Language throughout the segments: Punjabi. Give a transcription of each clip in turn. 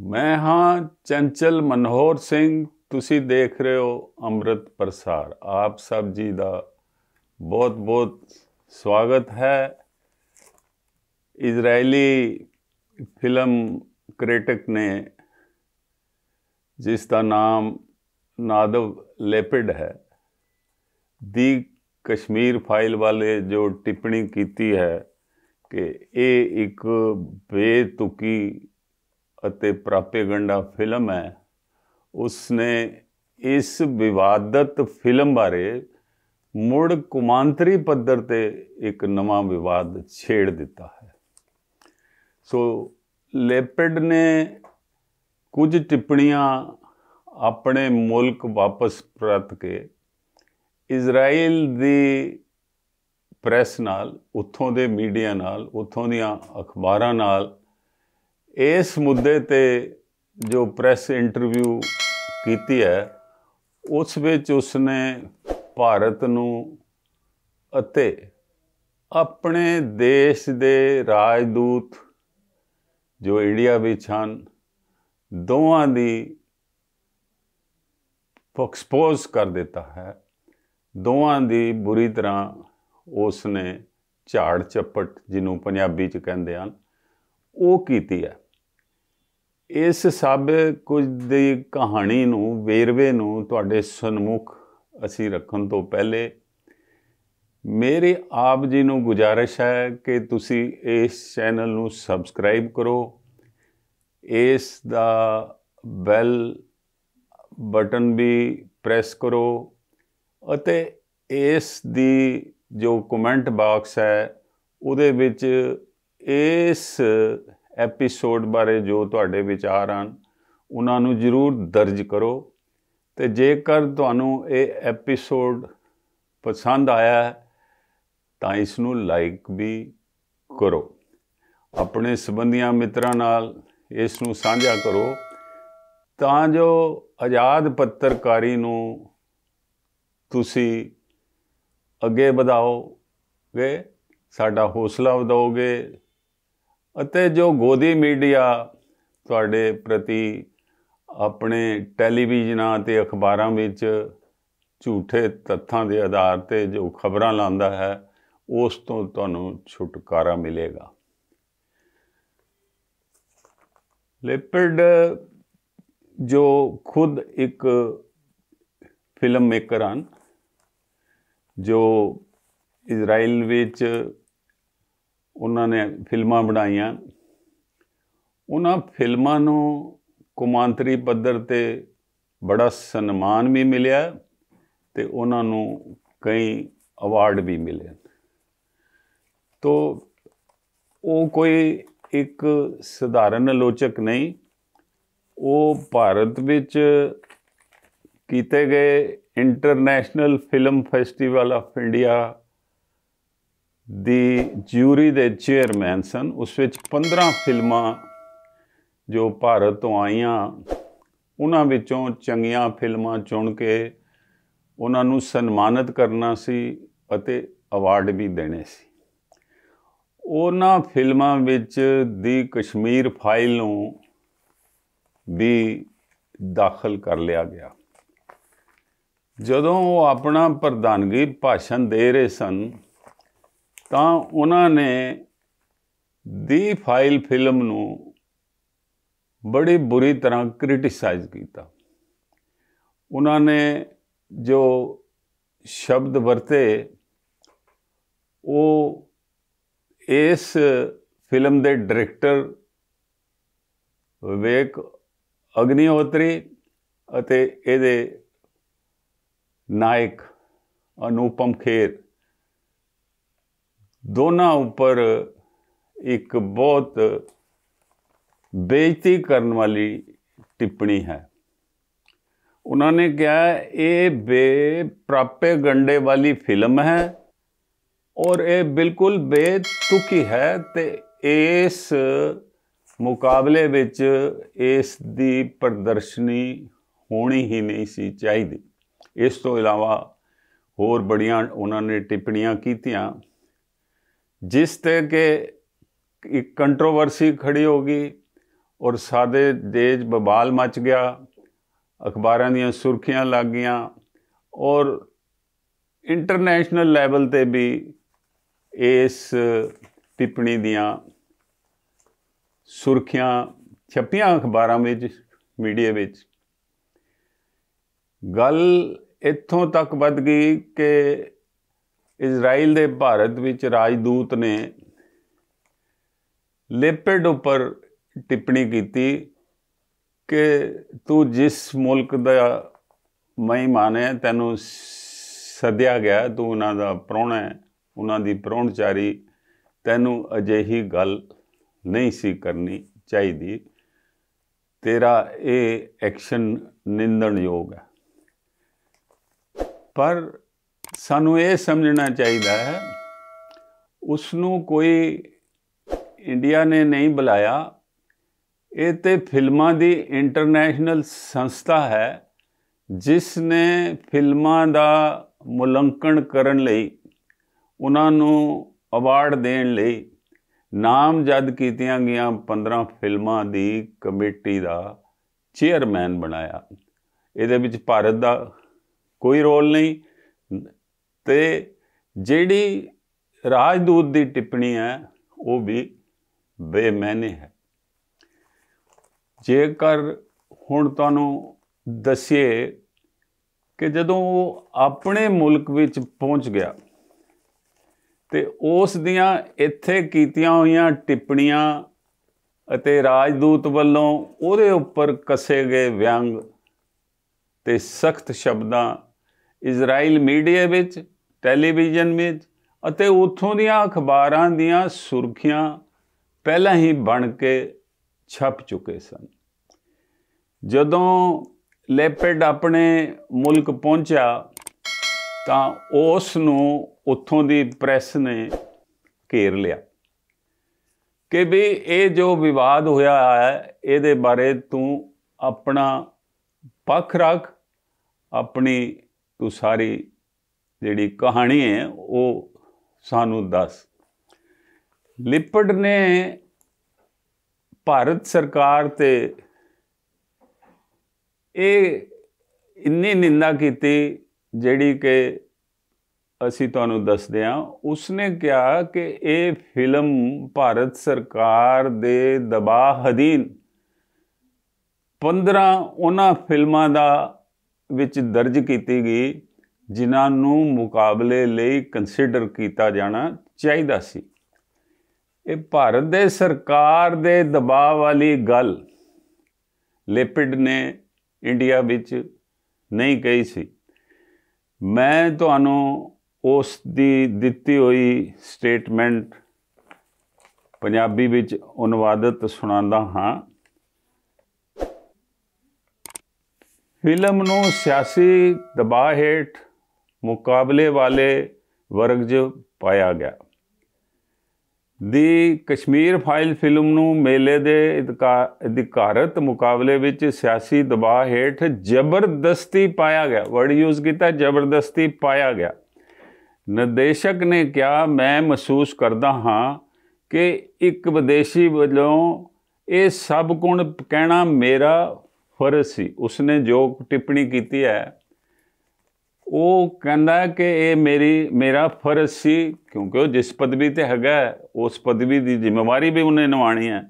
ਮੈਂ ਹਾਂ ਚੰਚਲ ਮਨਹੋਰ ਸਿੰਘ ਤੁਸੀਂ ਦੇਖ ਰਹੇ ਹੋ ਅੰਮ੍ਰਿਤ ਪ੍ਰਸਾਰ ਆਪ ਸਭ ਜੀ ਦਾ ਬਹੁਤ ਬਹੁਤ ਸਵਾਗਤ ਹੈ ਇਜ਼ਰਾਈਲੀ ਫਿਲਮ ਕ੍ਰਿਟਿਕ ਨੇ ਜਿਸ ਦਾ ਨਾਮ ਨਾਦਵ ਲੇਪਿਡ ਹੈ ਦੀ ਕਸ਼ਮੀਰ ਫਾਈਲ ਵਾਲੇ ਜੋ ਟਿੱਪਣੀ ਕੀਤੀ ਹੈ ਕਿ ਇਹ ਇੱਕ ਬੇਤੁਕੀ ਅਤੇ ਪ੍ਰਾਪੇਗੰਡਾ ਫਿਲਮ ਹੈ ਉਸਨੇ ਇਸ ਵਿਵਾਦਤ ਫਿਲਮ ਬਾਰੇ ਮੁੜ ਕੁਮਾਂਤਰੀ ਪੱਧਰ ਤੇ ਇੱਕ ਨਵਾਂ ਵਿਵਾਦ ਛੇੜ ਦਿੱਤਾ ਹੈ ਸੋ ਲੇਪਿਡ ਨੇ ਕੁਝ ਟਿੱਪਣੀਆਂ ਆਪਣੇ ਮੁਲਕ ਵਾਪਸ ਪਰਤ ਕੇ ਇਜ਼ਰਾਈਲ ਦੀ ਪ੍ਰੈਸ ਨਾਲ ਉੱਥੋਂ ਦੇ ਮੀਡੀਆ ਨਾਲ ਉੱਥੋਂ ਦੀਆਂ ਅਖਬਾਰਾਂ ਨਾਲ ਇਸ ਮੁੱਦੇ ਤੇ ਜੋ ਪ੍ਰੈਸ ਇੰਟਰਵਿਊ ਕੀਤੀ ਹੈ ਉਸ ਵਿੱਚ ਉਸਨੇ ਭਾਰਤ ਨੂੰ ਅਤੇ ਆਪਣੇ ਦੇਸ਼ ਦੇ ਰਾਜਦੂਤ ਜੋ ਇੰਡੀਆ ਵਿੱਚ ਹਨ ਦੋਵਾਂ ਦੀ ਐਕਸਪੋਜ਼ ਕਰ ਦਿੱਤਾ ਹੈ ਦੋਵਾਂ ਦੀ ਬੁਰੀ ਤਰ੍ਹਾਂ ਉਸਨੇ ਝਾੜ ਚੱਪਟ ਜਿਹਨੂੰ ਪੰਜਾਬੀ ਚ ਕਹਿੰਦੇ ਹਨ ਉਹ ਕੀਤੀ ਹੈ ਇਸ ਸਭ ਕੁਝ ਦੀ ਕਹਾਣੀ ਨੂੰ ਵੇਰਵੇ ਨੂੰ ਤੁਹਾਡੇ ਸਨਮੁਖ ਅਸੀਂ ਰੱਖਣ ਤੋਂ ਪਹਿਲੇ ਮੇਰੇ ਆਪ ਜੀ ਨੂੰ ਗੁਜਾਰਿਸ਼ ਹੈ ਕਿ ਤੁਸੀਂ ਇਸ ਚੈਨਲ ਨੂੰ ਸਬਸਕ੍ਰਾਈਬ ਕਰੋ ਇਸ ਦਾ ਬੈਲ ਬਟਨ ਵੀ ਪ੍ਰੈਸ ਕਰੋ ਅਤੇ ਇਸ ਦੀ ਜੋ ਕਮੈਂਟ ਬਾਕਸ ਹੈ ਉਹਦੇ ਵਿੱਚ ਇਸ ਐਪੀਸੋਡ ਬਾਰੇ ਜੋ ਤੁਹਾਡੇ ਵਿਚਾਰ ਹਨ ਉਹਨਾਂ ਨੂੰ ਜ਼ਰੂਰ ਦਰਜ ਕਰੋ ਤੇ ਜੇਕਰ ਤੁਹਾਨੂੰ ਇਹ ਐਪੀਸੋਡ ਪਸੰਦ ਆਇਆ ਤਾਂ ਇਸ ਨੂੰ ਲਾਈਕ ਵੀ ਕਰੋ ਆਪਣੇ ਸਬੰਧੀਆਂ ਮਿੱਤਰਾਂ ਨਾਲ ਇਸ ਨੂੰ ਸਾਂਝਾ ਕਰੋ ਤਾਂ ਜੋ ਆਜ਼ਾਦ ਪੱਤਰਕਾਰੀ ਨੂੰ ਤੁਸੀਂ ਅੱਗੇ ਵਧਾਓਗੇ ਸਾਡਾ ਹੌਸਲਾ ਵਧਾਓਗੇ ਅਤੇ ਜੋ ਗੋਦੀ ਮੀਡੀਆ ਤੁਹਾਡੇ ਪ੍ਰਤੀ ਆਪਣੇ ਟੈਲੀਵਿਜ਼ਨਾਂ ਤੇ ਅਖਬਾਰਾਂ ਵਿੱਚ ਝੂਠੇ ਤੱਥਾਂ ਦੇ ਆਧਾਰ ਤੇ ਜੋ ਖਬਰਾਂ ਲਾਂਦਾ ਹੈ ਉਸ ਤੋਂ ਤੁਹਾਨੂੰ ਛੁਟਕਾਰਾ ਮਿਲੇਗਾ ਲਿਪਿਡ ਜੋ ਖੁਦ ਇੱਕ ਫਿਲਮ ਮੇਕਰ ਹਨ ਜੋ ਇਜ਼ਰਾਈਲ ਵਿੱਚ ਉਹਨਾਂ ਨੇ ਫਿਲਮਾਂ ਬਣਾਈਆਂ ਉਹਨਾਂ ਫਿਲਮਾਂ ਨੂੰ ਕੁਮਾਂਤਰੀ ਪੱਧਰ ਤੇ ਬੜਾ ਸਨਮਾਨ ਵੀ ਮਿਲਿਆ ਤੇ ਉਹਨਾਂ ਨੂੰ ਕਈ ਅਵਾਰਡ ਵੀ ਮਿਲੇ ਤੋ ਉਹ ਕੋਈ ਇੱਕ ਸਧਾਰਨ ਆਲੋਚਕ ਨਹੀਂ ਉਹ ਭਾਰਤ ਵਿੱਚ ਕੀਤੇ ਗਏ international film festival of India ਦੀ ਜਿਊਰੀ ਦੇ ਚੇਅਰਮੈਨ ਸਨ ਉਸ ਵਿੱਚ 15 ਫਿਲਮਾਂ ਜੋ ਭਾਰਤ ਤੋਂ ਆਈਆਂ ਉਹਨਾਂ ਵਿੱਚੋਂ ਚੰਗੀਆਂ ਫਿਲਮਾਂ ਚੁਣ ਕੇ ਉਹਨਾਂ ਨੂੰ ਸਨਮਾਨਿਤ ਕਰਨਾ ਸੀ ਅਤੇ ਅਵਾਰਡ ਵੀ ਦੇਣੇ ਸੀ ਉਹਨਾਂ ਫਿਲਮਾਂ ਵਿੱਚ ਦੀ ਕਸ਼ਮੀਰ ਫਾਈਲ ਨੂੰ ਵੀ ਦਾਖਲ ਕਰ ਲਿਆ ਗਿਆ ਜਦੋਂ ਉਹ ਆਪਣਾ ਪ੍ਰਧਾਨਗੀ ਭਾਸ਼ਣ ਦੇ ਰਹੇ ਸਨ ਤਾਂ ਉਹਨਾਂ ਨੇ ਦੀ ਫਾਈਲ ਫਿਲਮ ਨੂੰ ਬੜੀ ਬੁਰੀ ਤਰ੍ਹਾਂ ਕ੍ਰਿਟਿਸਾਈਜ਼ ਕੀਤਾ ਉਹਨਾਂ ਨੇ ਜੋ ਸ਼ਬਦ ਵਰਤੇ ਉਹ ਇਸ ਫਿਲਮ ਦੇ ਡਾਇਰੈਕਟਰ ਵਿਵੇਕ ਅਗਨੀਹੋਤਰੀ ਅਤੇ ਇਹਦੇ ਨਾਇਕ ਅਨੂਪਮ ਖੇਰ ਦੋਨਾਂ ਉੱਪਰ ਇੱਕ ਬਹੁਤ ਬੇਇੱਜ਼ਤੀ ਕਰਨ ਵਾਲੀ ਟਿੱਪਣੀ ਹੈ ਉਹਨਾਂ ਨੇ ਕਿਹਾ ਇਹ ਬੇ ਗੰਡੇ ਵਾਲੀ ਫਿਲਮ ਹੈ ਔਰ ਇਹ ਬਿਲਕੁਲ ਬੇਤੁਕੀ ਹੈ ਤੇ ਇਸ ਮੁਕਾਬਲੇ ਵਿੱਚ ਇਸ ਦੀ ਪ੍ਰਦਰਸ਼ਨੀ ਹੋਣੀ ਹੀ ਨਹੀਂ ਸੀ ਚਾਹੀਦੀ ਇਸ ਤੋਂ ਇਲਾਵਾ ਹੋਰ ਬੜੀਆਂ ਉਹਨਾਂ ਨੇ ਟਿੱਪਣੀਆਂ ਕੀਤੀਆਂ ਤੇ ਕਿ ਇੱਕ ਕੰਟਰੋਵਰਸੀ ਖੜੀ ਹੋ ਗਈ ਔਰ ਸਾਦੇ ਦੇਜ ਬਬਾਲ ਮਚ ਗਿਆ ਅਖਬਾਰਾਂ ਦੀਆਂ ਸੁਰਖੀਆਂ ਲੱਗ ਗਈਆਂ ਔਰ ਇੰਟਰਨੈਸ਼ਨਲ ਲੈਵਲ ਤੇ ਵੀ ਇਸ ਟਿੱਪਣੀ ਦੀਆਂ ਸੁਰਖੀਆਂ ਛਪੀਆਂ ਅਖਬਾਰਾਂ ਵਿੱਚ ਮੀਡੀਆ ਵਿੱਚ ਗੱਲ ਇੱਥੋਂ ਤੱਕ ਵੱਧ ਗਈ ਕਿ ਇਜ਼ਰਾਈਲ ਦੇ ਭਾਰਤ ਵਿੱਚ ਰਾਜਦੂਤ ਨੇ ਲਿਪਿਡ ਉੱਪਰ ਟਿੱਪਣੀ ਕੀਤੀ ਕਿ ਤੂੰ ਜਿਸ ਮੁਲਕ ਦਾ ਮਹਿਮਾਨ ਹੈ ਤੈਨੂੰ ਸੱਦਿਆ ਗਿਆ ਤੂੰ ਉਹਨਾਂ ਦਾ ਪ੍ਰਾਹੁਣਾ ਹੈ ਉਹਨਾਂ ਦੀ ਪ੍ਰਾਹੁਣਚਾਰੀ ਤੈਨੂੰ ਅਜਿਹੀ ਗੱਲ ਨਹੀਂ ਸੀ ਕਰਨੀ ਚਾਹੀਦੀ ਤੇਰਾ ਇਹ ਐਕਸ਼ਨ ਨਿੰਦਣਯੋਗ ਹੈ ਪਰ ਸਾਨੂੰ ਇਹ ਸਮਝਣਾ ਚਾਹੀਦਾ ਹੈ ਉਸ ਨੂੰ ਕੋਈ ਇੰਡੀਆ ਨੇ ਨਹੀਂ ਬੁਲਾਇਆ ਇਹ ਤੇ ਫਿਲਮਾਂ ਦੀ ਇੰਟਰਨੈਸ਼ਨਲ ਸੰਸਥਾ ਹੈ ਜਿਸ ਨੇ ਫਿਲਮਾਂ ਦਾ ਮੁਲੰਕਣ ਕਰਨ ਲਈ ਉਹਨਾਂ ਨੂੰ ਅਵਾਰਡ ਦੇਣ ਲਈ ਨਾਮਜ਼ਦ ਕੀਤੀਆਂ ਗਈਆਂ 15 ਫਿਲਮਾਂ ਦੀ ਕਮੇਟੀ ਦਾ ਚੇਅਰਮੈਨ ਬਣਾਇਆ ਇਹਦੇ ਵਿੱਚ ਭਾਰਤ ਦਾ ਕੋਈ ਰੋਲ ਨਹੀਂ ਤੇ ਜਿਹੜੀ ਰਾਜਦੂਤ ਦੀ ਟਿੱਪਣੀ ਹੈ ਉਹ ਵੀ ਬੇਮੈਨੇ ਹੈ ਜੇਕਰ ਹੁਣ ਤੁਹਾਨੂੰ ਦੱਸੀਏ ਕਿ ਜਦੋਂ ਉਹ ਆਪਣੇ ਮੁਲਕ ਵਿੱਚ ਪਹੁੰਚ ਗਿਆ ਤੇ ਉਸ ਦੀਆਂ ਇੱਥੇ ਕੀਤੀਆਂ ਹੋਈਆਂ ਟਿੱਪਣੀਆਂ ਅਤੇ ਰਾਜਦੂਤ ਵੱਲੋਂ ਉਹਦੇ ਉੱਪਰ ਕਸੇ ਗਏ ਵਿਅੰਗ ਤੇ ਸਖਤ ਸ਼ਬਦਾਂ ਇਜ਼ਰਾਈਲ ਮੀਡੀਆ ਵਿੱਚ ਟੈਲੀਵਿਜ਼ਨ ਵਿੱਚ ਅਤੇ ਉੱਥੋਂ ਦੀਆਂ ਅਖਬਾਰਾਂ ਦੀਆਂ ਸੁਰਖੀਆਂ ਪਹਿਲਾਂ ਹੀ ਬਣ ਕੇ ਛਪ ਚੁੱਕੇ ਸਨ ਜਦੋਂ ਲੈਪਿਡ ਆਪਣੇ ਮੁਲਕ ਪਹੁੰਚਿਆ ਤਾਂ ਉਸ ਨੂੰ ਉੱਥੋਂ ਦੀ ਪ੍ਰੈਸ ਨੇ ਘੇਰ ਲਿਆ ਕਿ ਵੀ ਇਹ ਜੋ ਵਿਵਾਦ ਹੋਇਆ ਹੈ ਇਹਦੇ ਬਾਰੇ ਤੂੰ ਆਪਣਾ ਪੱਖ ਰੱਖ ਆਪਣੀ ਤੂੰ ਸਾਰੀ ਜਿਹੜੀ ਕਹਾਣੀ ਹੈ ਉਹ ਸਾਨੂੰ ਦੱਸ ਲਿਪੜ ਨੇ ਭਾਰਤ ਸਰਕਾਰ ਤੇ ਇਹ ਇੰਨੀ ਨਿੰਦਾ ਕੀਤੀ ਜਿਹੜੀ ਕਿ ਅਸੀਂ ਤੁਹਾਨੂੰ ਦੱਸਦੇ ਹਾਂ ਉਸਨੇ ਕਿਹਾ ਕਿ ਇਹ ਫਿਲਮ ਭਾਰਤ ਸਰਕਾਰ ਦੇ ਦਬਾਅ ਹਦੀਨ 15 ਉਹਨਾਂ ਫਿਲਮਾਂ ਦਾ ਵਿੱਚ ਦਰਜ ਕੀਤੀ ਗਈ ਜਿਨ੍ਹਾਂ ਨੂੰ ਮੁਕਾਬਲੇ ਲਈ ਕੰਸੀਡਰ ਕੀਤਾ ਜਾਣਾ ਚਾਹੀਦਾ ਸੀ ਇਹ ਭਾਰਤ ਦੇ ਸਰਕਾਰ ਦੇ ਦਬਾਅ ਵਾਲੀ ਗੱਲ ਲਿਪਿਡ ਨੇ ਇੰਡੀਆ ਵਿੱਚ ਨਹੀਂ ਕਹੀ ਸੀ ਮੈਂ ਤੁਹਾਨੂੰ ਉਸ ਦੀ ਦਿੱਤੀ ਹੋਈ ਸਟੇਟਮੈਂਟ ਪੰਜਾਬੀ ਵਿੱਚ ਅਨੁਵਾਦਿਤ ਸੁਣਾਉਂਦਾ ਹਾਂ ਫਿਲਮ ਨੂੰ ਸਿਆਸੀ ਦਬਾਅ ਹੇਠ ਮੁਕਾਬਲੇ ਵਾਲੇ ਵਰਗ ਜ ਪਾਇਆ ਗਿਆ ਦੀ ਕਸ਼ਮੀਰ ਫਾਈਲ ਫਿਲਮ ਨੂੰ ਮੇਲੇ ਦੇ ਅਧਿਕਾਰਤ ਮੁਕਾਬਲੇ ਵਿੱਚ ਸਿਆਸੀ ਦਬਾਅ ਹੇਠ ਜ਼ਬਰਦਸਤੀ ਪਾਇਆ ਗਿਆ ਵਰਡ ਯੂਜ਼ ਕੀਤਾ ਜ਼ਬਰਦਸਤੀ ਪਾਇਆ ਗਿਆ ਨਿਰਦੇਸ਼ਕ ਨੇ ਕਿਹਾ ਮੈਂ ਮਹਿਸੂਸ ਕਰਦਾ ਹਾਂ ਕਿ ਇੱਕ ਵਿਦੇਸ਼ੀ ਵੱਲੋਂ ਇਹ ਸਭ ਗੁਣ ਕਹਿਣਾ ਮੇਰਾ ਫਰਜ਼ ਸੀ ਉਸਨੇ ਜੋ ਟਿੱਪਣੀ ਕੀਤੀ ਹੈ ਉਹ ਕਹਿੰਦਾ ਕਿ ਇਹ ਮੇਰੀ ਮੇਰਾ ਫਰਜ਼ ਸੀ ਕਿਉਂਕਿ ਉਹ ਜਿਸ ਪਦਵੀ ਤੇ ਹੈਗਾ ਉਸ ਪਦਵੀ ਦੀ ਜ਼ਿੰਮੇਵਾਰੀ ਵੀ ਉਹਨੇ ਨਿਭਾਣੀ ਹੈ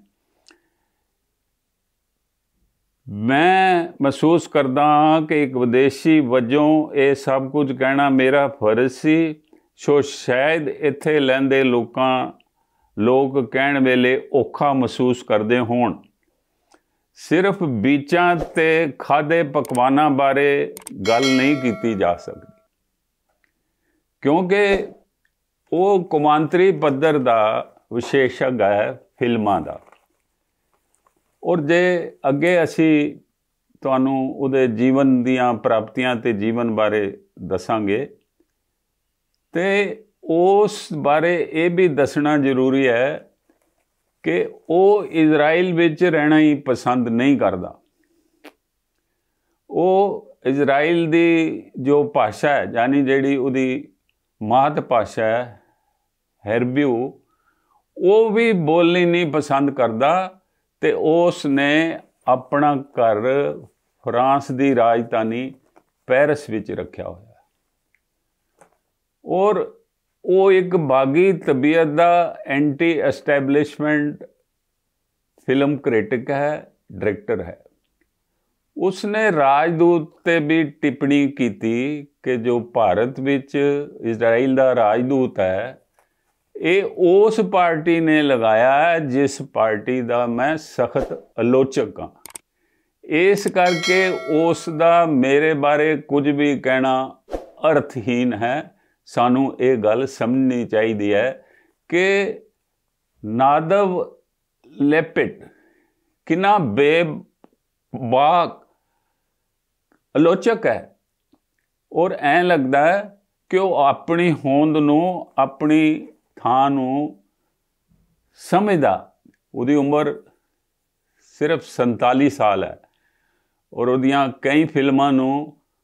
ਮੈਂ ਮਹਿਸੂਸ ਕਰਦਾ ਹਾਂ ਕਿ ਇੱਕ ਵਿਦੇਸ਼ੀ ਵਜੋਂ ਇਹ ਸਭ ਕੁਝ ਕਹਿਣਾ ਮੇਰਾ ਫਰਜ਼ ਸੀ ਸੋ ਸ਼ਾਇਦ ਇੱਥੇ ਲੈਂਦੇ ਲੋਕਾਂ ਲੋਕ ਕਹਿਣ ਵੇਲੇ ਔਖਾ ਮਹਿਸੂਸ ਕਰਦੇ ਹੋਣ ਸਿਰਫ ਬੀਚਾਂ ਤੇ ਖਾਦੇ ਪਕਵਾਨਾਂ ਬਾਰੇ ਗੱਲ ਨਹੀਂ ਕੀਤੀ ਜਾ ਸਕਦੀ ਕਿਉਂਕਿ ਉਹ ਕੁਮਾਂਤਰੀ ਪੱਧਰ ਦਾ ਵਿਸ਼ੇਸ਼ਗ ਹੈ ਫਿਲਮਾਂ ਦਾ ਔਰ ਜੇ ਅੱਗੇ ਅਸੀਂ ਤੁਹਾਨੂੰ ਉਹਦੇ ਜੀਵਨ ਦੀਆਂ ਪ੍ਰਾਪਤੀਆਂ ਤੇ ਜੀਵਨ ਬਾਰੇ ਦੱਸਾਂਗੇ ਤੇ ਉਸ ਬਾਰੇ ਇਹ ਵੀ ਦੱਸਣਾ ਜ਼ਰੂਰੀ ਹੈ ਕਿ ਉਹ ਇਜ਼ਰਾਈਲ ਵਿੱਚ ਰਹਿਣਾ ਹੀ ਪਸੰਦ ਨਹੀਂ ਕਰਦਾ ਉਹ ਇਜ਼ਰਾਈਲ ਦੀ ਜੋ ਭਾਸ਼ਾ ਹੈ ਯਾਨੀ ਜਿਹੜੀ ਉਹਦੀ ਮਾਤ ਭਾਸ਼ਾ ਹੈ ਹਰਬਿਊ ਉਹ ਵੀ ਬੋਲਣੀ ਨਹੀਂ ਪਸੰਦ ਕਰਦਾ ਤੇ ਉਸ ਨੇ ਆਪਣਾ ਘਰ ਫਰਾਂਸ ਦੀ ਰਾਜਧਾਨੀ ਪੈਰਿਸ ਵਿੱਚ ਰੱਖਿਆ ਹੋਇਆ ਔਰ ਉਹ ਇੱਕ ਬਾਗੀ ਤਬੀਅਤ ਦਾ ਐਂਟੀ ਐਸਟੈਬਲਿਸ਼ਮੈਂਟ ਫਿਲਮ ਕ੍ਰਿਟਿਕ ਹੈ ਡਾਇਰੈਕਟਰ ਹੈ ਉਸਨੇ ਰਾਜਦੂਤ ਤੇ ਵੀ ਟਿੱਪਣੀ ਕੀਤੀ ਕਿ ਜੋ ਭਾਰਤ ਵਿੱਚ ਇਜ਼ਰਾਈਲ ਦਾ ਰਾਜਦੂਤ ਹੈ ਇਹ ਉਸ ਪਾਰਟੀ ਨੇ ਲਗਾਇਆ ਜਿਸ ਪਾਰਟੀ ਦਾ ਮੈਂ ਸਖਤ ਆਲੋਚਕ ਹਾਂ ਇਸ ਕਰਕੇ ਉਸ ਦਾ ਮੇਰੇ ਬਾਰੇ ਕੁਝ ਵੀ ਕਹਿਣਾ ਅਰਥਹੀਨ ਹੈ ਸਾਨੂੰ ਇਹ ਗੱਲ ਸਮਝਣੀ ਚਾਹੀਦੀ ਹੈ ਕਿ ਨਾਦਵ ਲੈਪਿਟ ਕਿੰਨਾ ਬੇਬਾਕ ਆਲੋਚਕ ਹੈ ਔਰ ਐ ਲੱਗਦਾ ਹੈ ਕਿ ਉਹ ਆਪਣੀ ਹੋਂਦ ਨੂੰ ਆਪਣੀ ਥਾਂ ਨੂੰ ਸਮਝਦਾ ਉਹਦੀ ਉਮਰ ਸਿਰਫ 47 ਸਾਲ ਹੈ ਔਰ ਉਹਦੀਆਂ ਕਈ ਫਿਲਮਾਂ ਨੂੰ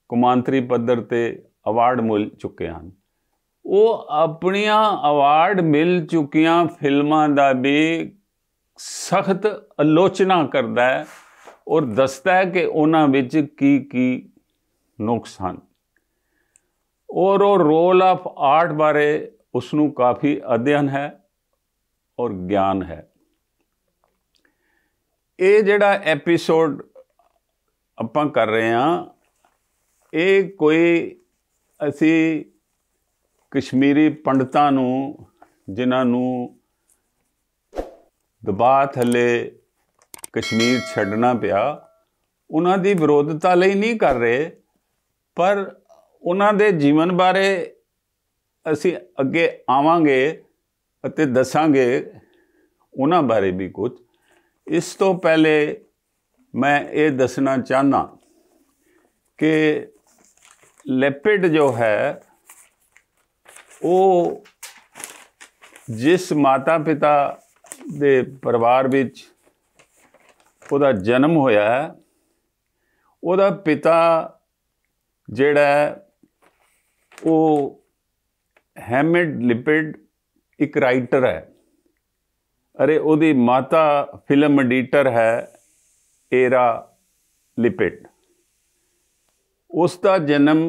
ਕੁਮਾਂਤਰੀ ਪੱਧਰ ਤੇ ਅਵਾਰਡ ਮਿਲ ਚੁੱਕੇ ਹਨ ਉਹ ਆਪਣੀਆਂ ਅਵਾਰਡ ਮਿਲ ਚੁੱਕੀਆਂ ਫਿਲਮਾਂ ਦਾ ਵੀ ਸਖਤ ਆਲੋਚਨਾ ਕਰਦਾ ਹੈ ਔਰ ਦੱਸਦਾ ਹੈ ਕਿ ਉਹਨਾਂ ਵਿੱਚ ਕੀ ਕੀ ਨੁਕਸ ਹਨ ਔਰ ਉਹ ਰੋਲ ਆਫ ਆਰਟ ਬਾਰੇ ਉਸ ਨੂੰ ਕਾਫੀ ਅਧਿਐਨ ਹੈ ਔਰ ਗਿਆਨ ਹੈ ਇਹ ਜਿਹੜਾ ਐਪੀਸੋਡ ਆਪਾਂ ਕਰ ਰਹੇ ਹਾਂ ਇਹ ਕੋਈ ਅਸੀਂ ਕਸ਼ਮੀਰੀ ਪੰਡਤਾਂ ਨੂੰ ਜਿਨ੍ਹਾਂ ਨੂੰ ਦਬਾਅ ਥੱਲੇ ਕਸ਼ਮੀਰ ਛੱਡਣਾ ਪਿਆ ਉਹਨਾਂ ਦੀ ਵਿਰੋਧਤਾ ਲਈ ਨਹੀਂ ਕਰ ਰਹੇ ਪਰ ਉਹਨਾਂ ਦੇ ਜੀਵਨ ਬਾਰੇ ਅਸੀਂ ਅੱਗੇ ਆਵਾਂਗੇ ਅਤੇ ਦੱਸਾਂਗੇ ਉਹਨਾਂ ਬਾਰੇ ਵੀ ਕੁਝ ਇਸ ਤੋਂ ਪਹਿਲੇ ਮੈਂ ਇਹ ਦੱਸਣਾ ਚਾਹਨਾ ਕਿ ਲੈਪਿਡ ਜੋ ਹੈ ਉਹ ਜਿਸ ਮਾਤਾ ਪਿਤਾ ਦੇ ਪਰਿਵਾਰ ਵਿੱਚ ਉਹਦਾ ਜਨਮ ਹੋਇਆ ਹੈ ਉਹਦਾ ਪਿਤਾ ਜਿਹੜਾ ਉਹ ਹੈਮਿਡ ਲਿਪਿਡ ਇੱਕ ਰਾਈਟਰ ਹੈ ਅਰੇ ਉਹਦੀ ਮਾਤਾ ਫਿਲਮ ਐਡੀਟਰ ਹੈ ਏਰਾ ਲਿਪਿਡ ਉਸ ਦਾ ਜਨਮ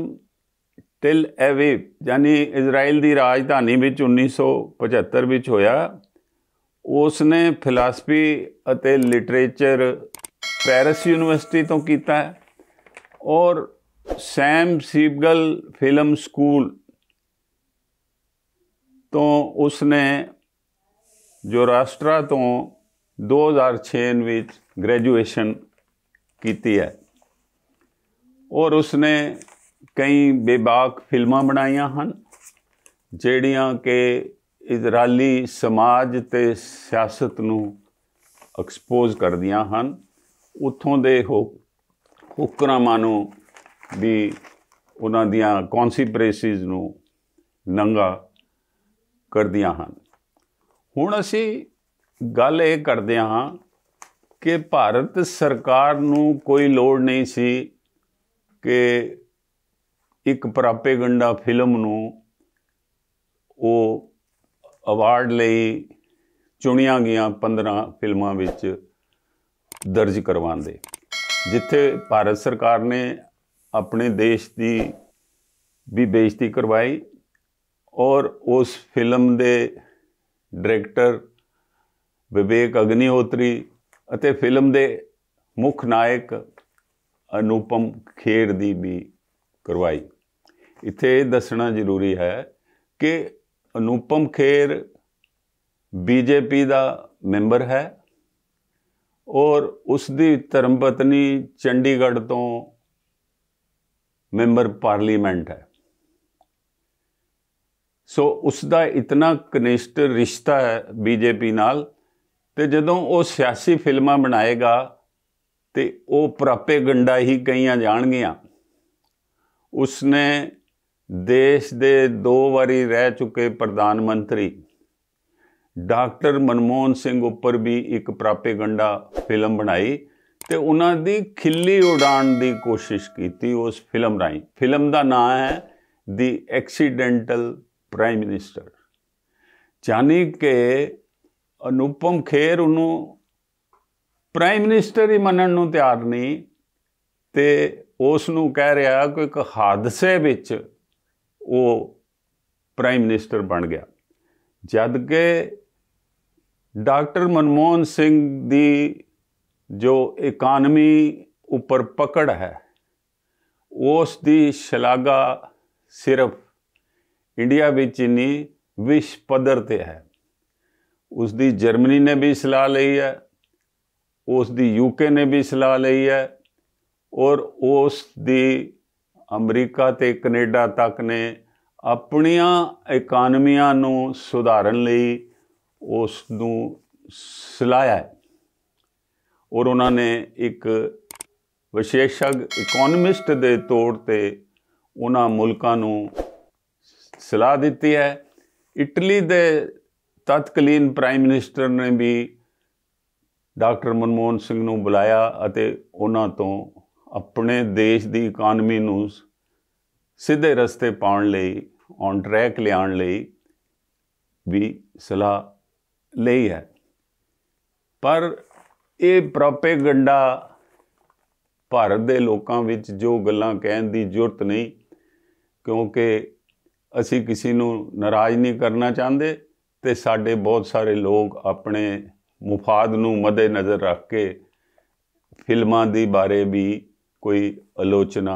ਟਿਲ ਐਵੇ ਯਾਨੀ ਇਜ਼ਰਾਈਲ ਦੀ ਰਾਜਧਾਨੀ ਵਿੱਚ 1975 ਵਿੱਚ ਹੋਇਆ ਉਸ ਨੇ ਫਿਲਾਸਫੀ ਅਤੇ ਲਿਟਰੇਚਰ ਪੈਰਿਸ ਯੂਨੀਵਰਸਿਟੀ ਤੋਂ ਕੀਤਾ ਹੈ ਔਰ ਸੈਮ ਸੀਬਗਲ ਫਿਲਮ ਸਕੂਲ ਤੋਂ ਉਸ ਨੇ ਜੋ ਰਾਸ਼ਟਰਾ ਤੋਂ 2006 ਵਿੱਚ ਗ੍ਰੈਜੂਏਸ਼ਨ ਕੀਤੀ ਹੈ ਔਰ ਉਸ ਨੇ ਕਈ ਬੇਬਾਕ ਫਿਲਮਾਂ ਬਣਾਈਆਂ ਹਨ ਜਿਹੜੀਆਂ ਕਿ ਇਜ਼ਰਾਈਲੀ ਸਮਾਜ ਤੇ ਸਿਆਸਤ ਨੂੰ ਐਕਸਪੋਜ਼ ਕਰਦੀਆਂ ਹਨ ਉੱਥੋਂ ਦੇ ਹੁਕਮਰਾਨਾਂ ਨੂੰ ਵੀ ਉਹਨਾਂ ਦੀਆਂ ਕੌਨਸੀਪਰੇਸੀਜ਼ ਨੂੰ ਨੰਗਾ ਕਰਦੀਆਂ ਹਨ ਹੁਣ ਅਸੀਂ ਗੱਲ ਇਹ ਕਰਦੇ ਹਾਂ ਕਿ ਭਾਰਤ ਸਰਕਾਰ ਨੂੰ ਕੋਈ ਲੋੜ ਨਹੀਂ ਸੀ ਕਿ ਇੱਕ ਪ੍ਰਾਪੇਗੰਡਾ ਫਿਲਮ ਨੂੰ ਉਹ ਅਵਾਰਡ ਲਈ ਚੁਣੀਆਂ ਗਈਆਂ 15 ਫਿਲਮਾਂ ਵਿੱਚ ਦਰਜ ਕਰਵਾਉਂਦੇ ਜਿੱਥੇ ਭਾਰਤ ਸਰਕਾਰ ਨੇ ਆਪਣੇ ਦੇਸ਼ ਦੀ ਵੀ ਬੇਇੱਜ਼ਤੀ ਕਰਵਾਈ ਔਰ ਉਸ ਫਿਲਮ ਦੇ ਡਾਇਰੈਕਟਰ ਵਿਵੇਕ ਅਗਨੀਹੋਤਰੀ ਅਤੇ ਫਿਲਮ ਦੇ ਮੁੱਖ ਨਾਇਕ ਅਨੂਪਮ ਖੇਰ ਦੀ ਵੀ ਕਰਵਾਈ ਇੱਥੇ ਇਹ ਦੱਸਣਾ ਜ਼ਰੂਰੀ ਹੈ ਕਿ ਅਨੂਪਮ ਖੇਰ ਬੀਜੇਪੀ ਦਾ ਮੈਂਬਰ ਹੈ ਔਰ ਉਸ ਦੀ ਪਤਨੀ ਚੰਡੀਗੜ੍ਹ ਤੋਂ ਮੈਂਬਰ ਪਾਰਲੀਮੈਂਟ ਹੈ ਸੋ ਉਸ ਦਾ ਇਤਨਾ ਕਨਿਸ਼ਟ ਰਿਸ਼ਤਾ ਹੈ ਬੀਜੇਪੀ ਨਾਲ ਤੇ ਜਦੋਂ ਉਹ ਸਿਆਸੀ ਫਿਲਮਾਂ ਬਣਾਏਗਾ ਤੇ ਉਹ ਗੰਡਾ ਹੀ ਕਈਆਂ ਜਾਣਗੀਆਂ ਉਸਨੇ ਦੇਸ਼ ਦੇ ਦੋ ਵਾਰੀ ਰਹਿ ਚੁੱਕੇ ਪ੍ਰਧਾਨ ਮੰਤਰੀ ਡਾਕਟਰ ਮਨਮੋਹਨ ਸਿੰਘ ਉੱਪਰ ਵੀ ਇੱਕ ਪ੍ਰਾਪੇਗੰਡਾ ਫਿਲਮ ਬਣਾਈ ਤੇ ਉਹਨਾਂ ਦੀ ਖਿੱਲੀ ਉਡਾਣ ਦੀ ਕੋਸ਼ਿਸ਼ ਕੀਤੀ ਉਸ ਫਿਲਮ ਰਾਹੀਂ ਫਿਲਮ ਦਾ ਨਾਮ ਹੈ ਦੀ ਐਕਸੀਡੈਂਟਲ ਪ੍ਰਾਈਮ ਮਿਨਿਸਟਰ ਜਾਨੀ ਕਿ ਅਨੁਪਮ ਖੇਰ ਉਹਨੂੰ ਪ੍ਰਾਈਮ ਮਿਨਿਸਟਰ ਹੀ ਮੰਨਣ ਨੂੰ ਤਿਆਰ ਨਹੀਂ ਤੇ ਉਸ ਨੂੰ ਕਹਿ ਰਿਹਾ ਕਿ ਇੱਕ ਹਾਦਸੇ ਵਿੱਚ ਉਹ ਪ੍ਰਾਈਮ ਮਿਨਿਸਟਰ ਬਣ ਗਿਆ ਜਦ ਕਿ ਡਾਕਟਰ ਮਨਮੋਹਨ ਸਿੰਘ ਦੀ ਜੋ ਇਕਾਨਮੀ ਉੱਪਰ ਪਕੜ ਹੈ ਉਸ ਦੀ ਸ਼ਲਾਘਾ ਸਿਰਫ ਇੰਡੀਆ ਵਿੱਚ ਨਹੀਂ ਵਿਸ਼ ਪੱਧਰ ਤੇ ਹੈ ਉਸ ਦੀ ਜਰਮਨੀ ਨੇ ਵੀ ਸਲਾਹ ਲਈ ਹੈ ਉਸ ਦੀ ਯੂਕੇ ਨੇ ਵੀ ਸਲਾਹ ਲਈ ਹੈ ਔਰ ਉਸ ਦੀ ਅਮਰੀਕਾ ਤੇ ਕੈਨੇਡਾ ਤੱਕ ਨੇ ਆਪਣੀਆਂ ਇਕਾਨਮੀਆਂ ਨੂੰ ਸੁਧਾਰਨ ਲਈ ਉਸ ਨੂੰ ਸਲਾਇਆ ਔਰ ਉਹਨਾਂ ਨੇ ਇੱਕ ਵਿਸ਼ੇਸ਼ਗ ਇਕਨੋਮਿਸਟ ਦੇ ਤੌਰ ਤੇ ਉਹਨਾਂ ਮੁਲਕਾਂ ਨੂੰ ਸਲਾਹ ਦਿੱਤੀ ਹੈ ਇਟਲੀ ਦੇ ਤਤਕਾਲੀਨ ਪ੍ਰਾਈਮ ਮਿਨਿਸਟਰ ਨੇ ਵੀ ਡਾਕਟਰ ਮਨਮੋਹਨ ਸਿੰਘ ਨੂੰ ਬੁਲਾਇਆ ਅਤੇ ਉਹਨਾਂ ਤੋਂ ਆਪਣੇ ਦੇਸ਼ ਦੀ ਇਕਨੋਮੀ ਨੂੰ ਸਿੱਧੇ ਰਸਤੇ ਪਾਉਣ ਲਈ ਔਨ ਟਰੈਕ ਲਿਆਉਣ ਲਈ ਵੀ ਸਲਾਹ ਲਈ ਹੈ ਪਰ ਇਹ ਪ੍ਰੋਪੇਗੰਡਾ ਭਾਰਤ ਦੇ ਲੋਕਾਂ ਵਿੱਚ ਜੋ ਗੱਲਾਂ ਕਹਿਣ ਦੀ ਜ਼ਰੂਰਤ ਨਹੀਂ ਕਿਉਂਕਿ ਅਸੀਂ ਕਿਸੇ ਨੂੰ ਨਾਰਾਜ਼ ਨਹੀਂ ਕਰਨਾ ਚਾਹੁੰਦੇ ਤੇ ਸਾਡੇ ਬਹੁਤ ਸਾਰੇ ਲੋਕ ਆਪਣੇ ਮੁਫਾਦ ਨੂੰ ਮੱਦੇ ਨਜ਼ਰ ਰੱਖ ਕੇ ਫਿਲਮਾਂ ਦੀ ਬਾਰੇ ਵੀ ਕੋਈ ਆਲੋਚਨਾ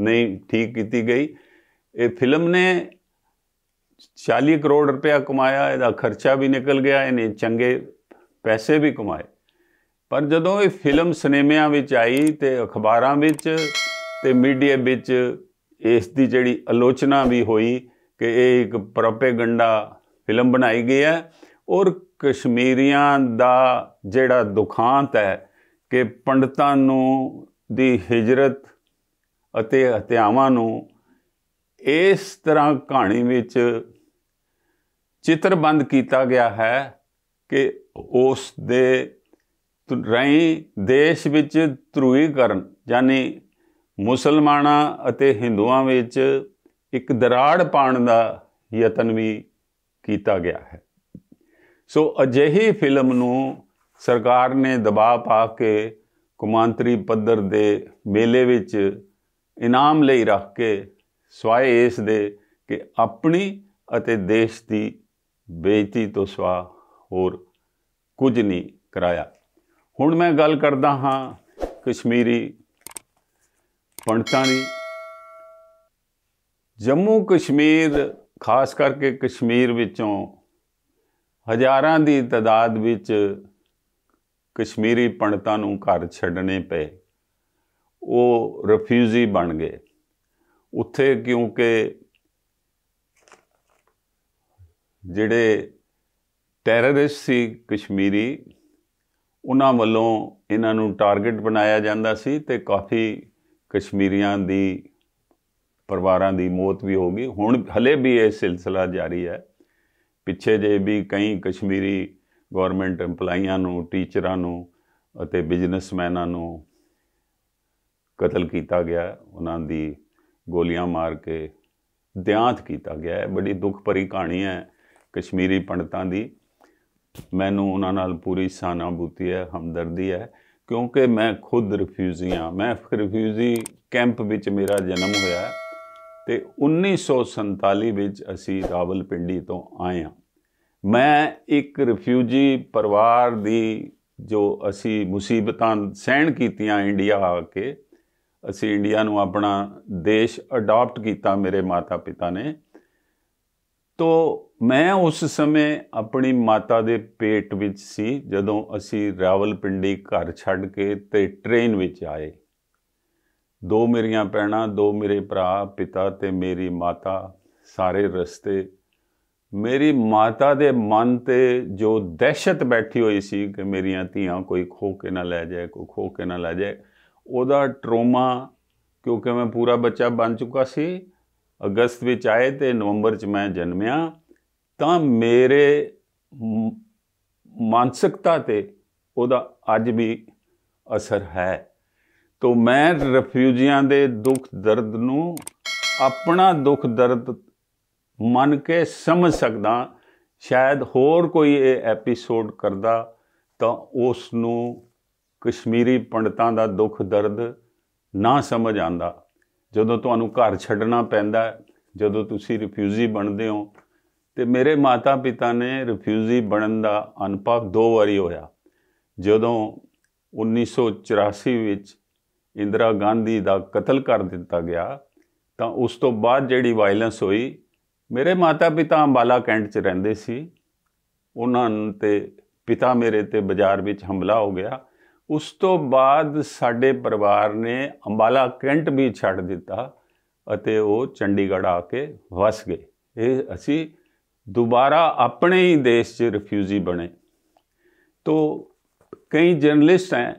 ਨਹੀਂ ਠੀਕ ਕੀਤੀ ਗਈ ਇਹ ਫਿਲਮ ਨੇ 40 ਕਰੋੜ ਰੁਪਇਆ ਕਮਾਇਆ ਇਹਦਾ ਖਰਚਾ ਵੀ ਨਿਕਲ ਗਿਆ ਇਹਨੇ ਚੰਗੇ ਪੈਸੇ ਵੀ ਕਮਾਏ ਪਰ ਜਦੋਂ ਇਹ ਫਿਲਮ ਸਿਨੇਮਿਆਂ ਵਿੱਚ ਆਈ ਤੇ ਅਖਬਾਰਾਂ ਵਿੱਚ ਤੇ ਮੀਡੀਆ ਵਿੱਚ ਇਸ ਦੀ ਜਿਹੜੀ ਆਲੋਚਨਾ ਵੀ ਹੋਈ ਕਿ ਇਹ ਇੱਕ ਪ੍ਰੋਪੇਗੈਂਡਾ ਫਿਲਮ ਬਣਾਈ ਗਈ ਹੈ ਔਰ ਕਸ਼ਮੀਰੀਆਂ ਦਾ ਜਿਹੜਾ ਦੁਖਾਂਤ ਹੈ ਕਿ ਪੰਡਤਾਂ ਨੂੰ ਦੀ ਹਿਜਰਤ ਅਤੇ ਹਤਿਆਵਾਂ ਨੂੰ ਇਸ ਤਰ੍ਹਾਂ ਕਹਾਣੀ ਵਿੱਚ ਚਿੱਤਰਬੰਦ ਕੀਤਾ ਗਿਆ ਹੈ ਕਿ ਉਸ ਦੇ ਰਹੀ ਦੇਸ਼ ਵਿੱਚ ਕਰਨ ਯਾਨੀ ਮੁਸਲਮਾਨਾਂ ਅਤੇ ਹਿੰਦੂਆਂ ਵਿੱਚ ਇੱਕ ਦਰਾੜ ਪਾਣ ਦਾ ਯਤਨ ਵੀ ਕੀਤਾ ਗਿਆ ਹੈ ਸੋ ਅਜਿਹੀ ਫਿਲਮ ਨੂੰ ਸਰਕਾਰ ਨੇ ਦਬਾਅ ਪਾ ਕੇ ਕੁਮਾਂਤਰੀ ਪੱਧਰ ਦੇ ਮੇਲੇ ਵਿੱਚ ਇਨਾਮ ਲਈ ਰੱਖ ਕੇ ਸਵਾਏ ਇਸ ਦੇ ਕਿ ਆਪਣੀ ਅਤੇ ਦੇਸ਼ ਦੀ ਬੇਇੱਜ਼ਤੀ ਤੋਂ ਸਵਾ ਹੋਰ ਕੁਝ ਨਹੀਂ ਕਰਾਇਆ ਹੁਣ ਮੈਂ ਗੱਲ ਕਰਦਾ ਹਾਂ ਕਸ਼ਮੀਰੀ ਪੰਡਤਾਂ ਦੀ ਜੰਮੂ ਕਸ਼ਮੀਰ ਖਾਸ ਕਰਕੇ ਕਸ਼ਮੀਰ ਵਿੱਚੋਂ ਹਜ਼ਾਰਾਂ ਦੀ ਤਦਾਦ ਵਿੱਚ ਕਸ਼ਮੀਰੀ ਪੰਡਤਾਂ ਨੂੰ ਘਰ ਛੱਡਣੇ ਪਏ ਉਹ ਰਿਫਿਊਜੀ ਬਣ ਗਏ ਉੱਥੇ ਕਿਉਂਕਿ ਜਿਹੜੇ ਟੈਰਰਿਸਟ ਸੀ ਕਸ਼ਮੀਰੀ ਉਹਨਾਂ ਵੱਲੋਂ ਇਹਨਾਂ ਨੂੰ ਟਾਰਗੇਟ ਬਣਾਇਆ ਜਾਂਦਾ ਸੀ ਤੇ ਕਾਫੀ ਕਸ਼ਮੀਰੀਆਂ ਦੀ ਪਰਿਵਾਰਾਂ ਦੀ ਮੌਤ ਵੀ ਹੋ ਗਈ ਹੁਣ ਹਲੇ ਵੀ ਇਹ ਸਿਲਸਿਲਾ ਜਾਰੀ ਹੈ ਪਿੱਛੇ ਜੇ ਵੀ ਕਈ ਕਸ਼ਮੀਰੀ ਗਵਰਨਮੈਂਟ EMPLOYEES ਨੂੰ ਟੀਚਰਾਂ ਨੂੰ ਅਤੇ ਬਿਜ਼ਨਸਮੈਨਾਂ ਨੂੰ ਕਤਲ ਕੀਤਾ ਗਿਆ ਉਹਨਾਂ ਦੀ ਗੋਲੀਆਂ ਮਾਰ ਕੇ ਦਿਆਂਤ ਕੀਤਾ ਗਿਆ ਹੈ ਬੜੀ ਦੁੱਖ ਭਰੀ ਕਹਾਣੀ ਹੈ ਕਸ਼ਮੀਰੀ ਪੰਡਤਾਂ ਦੀ ਮੈਨੂੰ ਉਹਨਾਂ ਨਾਲ ਪੂਰੀ ਸਾਨਾਬੂਤੀ ਹੈ ਹਮਦਰਦੀ ਹੈ ਕਿਉਂਕਿ ਮੈਂ ਖੁਦ ਰਿਫਿਊਜੀ ਹਾਂ ਮੈਂ ਰਿਫਿਊਜੀ ਕੈਂਪ ਵਿੱਚ ਮੇਰਾ ਜਨਮ ਹੋਇਆ ਤੇ 1947 ਵਿੱਚ ਅਸੀਂ ਰਾਵਲਪਿੰਡੀ ਤੋਂ ਆਏ ਹਾਂ ਮੈਂ ਇੱਕ ਰਿਫਿਊਜੀ ਪਰਿਵਾਰ ਦੀ ਜੋ ਅਸੀਂ ਮੁਸੀਬਤਾਂ ਸਹਿਣ ਕੀਤੀਆਂ ਇੰਡੀਆ ਆ ਕੇ ਅਸੀਂ ਇੰਡੀਆ ਨੂੰ ਆਪਣਾ ਦੇਸ਼ ਅਡਾਪਟ ਕੀਤਾ ਮੇਰੇ ਮਾਤਾ-ਪਿਤਾ ਨੇ ਤੋ ਮੈਂ ਉਸ ਸਮੇਂ ਆਪਣੀ ਮਾਤਾ ਦੇ ਪੇਟ ਵਿੱਚ ਸੀ ਜਦੋਂ ਅਸੀਂ ਰਾਵਲਪਿੰਡੀ ਘਰ ਛੱਡ ਕੇ ਤੇ ਟ੍ਰੇਨ ਵਿੱਚ ਆਏ ਦੋ ਮੇਰੀਆਂ ਪੈਣਾ ਦੋ ਮੇਰੇ ਭਰਾ ਪਿਤਾ ਤੇ ਮੇਰੀ ਮਾਤਾ ਸਾਰੇ ਰਸਤੇ ਮੇਰੀ ਮਾਤਾ ਦੇ ਮਨ ਤੇ ਜੋ ਦਹਿਸ਼ਤ ਬੈਠੀ ਹੋਈ ਸੀ ਕਿ ਮੇਰੀਆਂ ਧੀਆਂ ਕੋਈ ਖੋ ਕੇ ਨਾ ਲੈ ਜਾਏ ਕੋਈ ਖੋ ਕੇ ਨਾ ਲੈ ਜਾਏ ਉਹਦਾ ਟਰੋਮਾ ਕਿਉਂਕਿ ਮੈਂ ਪੂਰਾ ਬੱਚਾ ਬਣ ਚੁੱਕਾ ਸੀ ਅਗਸਤ ਵਿੱਚ ਆਏ ਤੇ ਨਵੰਬਰ 'ਚ ਮੈਂ ਜਨਮਿਆ ਤਾਂ ਮੇਰੇ ਮਾਨਸਿਕਤਾ ਤੇ ਉਹਦਾ ਅੱਜ ਵੀ ਅਸਰ ਹੈ ਤੋਂ ਮੈਂ ਰਿਫਿਊਜੀਆਂ ਦੇ ਦੁੱਖ ਦਰਦ ਨੂੰ ਆਪਣਾ ਦੁੱਖ ਦਰਦ ਮੰਨ ਕੇ ਸਮਝ ਸਕਦਾ ਸ਼ਾਇਦ ਹੋਰ ਕੋਈ ਇਹ ਐਪੀਸੋਡ ਕਰਦਾ ਤਾਂ ਉਸ ਨੂੰ ਕਸ਼ਮੀਰੀ ਪੰਡਤਾਂ ਦਾ ਦੁੱਖ ਦਰਦ ਨਾ ਸਮਝ ਆਂਦਾ ਜਦੋਂ ਤੁਹਾਨੂੰ ਘਰ ਛੱਡਣਾ ਪੈਂਦਾ ਜਦੋਂ ਤੁਸੀਂ ਰਿਫਿਊਜੀ ਬਣਦੇ ਹੋ ਤੇ ਮੇਰੇ ਮਾਤਾ ਪਿਤਾ ਨੇ ਰਿਫਿਊਜੀ ਬਣਨ ਦਾ ਅਨੁਭਵ ਦੋ ਵਾਰੀ ਹੋਇਆ ਜਦੋਂ 1984 ਵਿੱਚ ਇੰਦਰਾ ਗਾਂਧੀ ਦਾ ਕਤਲ ਕਰ ਦਿੱਤਾ ਗਿਆ ਤਾਂ ਉਸ ਤੋਂ ਬਾਅਦ ਜਿਹੜੀ ਵਾਇਲੈਂਸ ਹੋਈ ਮੇਰੇ ਮਾਤਾ ਪਿਤਾ ਅੰਬਾਲਾ ਕੈਂਟ 'ਚ ਰਹਿੰਦੇ ਸੀ ਉਹਨਾਂ ਤੇ ਪਿਤਾ ਮੇਰੇ ਤੇ ਬਾਜ਼ਾਰ ਵਿੱਚ ਹਮਲਾ ਹੋ ਗਿਆ ਉਸ ਤੋਂ ਬਾਅਦ ਸਾਡੇ ਪਰਿਵਾਰ ਨੇ ਅੰਬਾਲਾ ਕੈਂਟ ਵੀ ਛੱਡ ਦਿੱਤਾ ਅਤੇ ਉਹ ਚੰਡੀਗੜ੍ਹ ਆ ਕੇ ਵਸ ਗਏ ਇਹ ਅਸੀਂ ਦੁਬਾਰਾ ਆਪਣੇ ਹੀ ਦੇਸ਼ 'ਚ ਰਿਫਿਊਜੀ ਬਣੇ ਤੋਂ ਕਈ ਜਰਨਲਿਸਟ ਹੈ